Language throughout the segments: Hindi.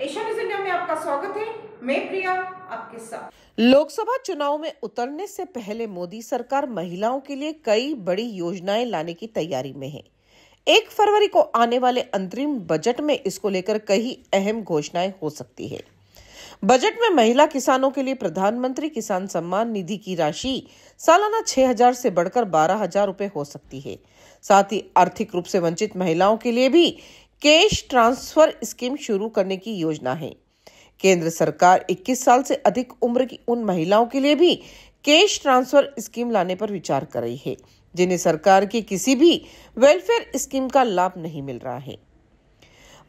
इंडिया में आपका स्वागत है मैं प्रिया आपके साथ लोकसभा चुनाव में उतरने से पहले मोदी सरकार महिलाओं के लिए कई बड़ी योजनाएं लाने की तैयारी में है एक फरवरी को आने वाले अंतरिम बजट में इसको लेकर कई अहम घोषणाएं हो सकती है बजट में महिला किसानों के लिए प्रधानमंत्री किसान सम्मान निधि की राशि सालाना 6000 से बढ़कर बारह हजार रूपए हो सकती है साथ ही आर्थिक रूप से वंचित महिलाओं के लिए भी कैश ट्रांसफर स्कीम शुरू करने की योजना है केंद्र सरकार 21 साल से अधिक उम्र की उन महिलाओं के लिए भी कैश ट्रांसफर स्कीम लाने पर विचार कर रही है जिन्हें सरकार की किसी भी वेलफेयर स्कीम का लाभ नहीं मिल रहा है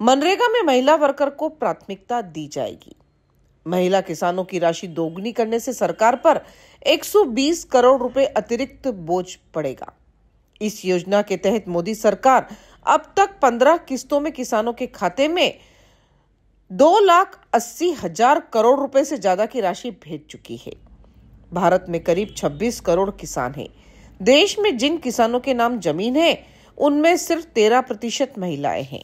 मनरेगा में महिला वर्कर को प्राथमिकता दी जाएगी महिला किसानों की राशि दोगुनी करने से सरकार पर 120 करोड़ रुपए अतिरिक्त बोझ पड़ेगा इस योजना के तहत मोदी सरकार अब तक पंद्रह किस्तों में किसानों के खाते में दो लाख अस्सी हजार करोड़ रुपए से ज्यादा की राशि भेज चुकी है भारत में करीब 26 करोड़ किसान हैं देश में जिन किसानों के नाम जमीन है उनमें सिर्फ तेरह प्रतिशत महिलाएं हैं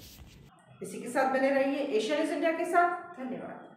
इसी के साथ बने रहिए न्यूज इंडिया के साथ धन्यवाद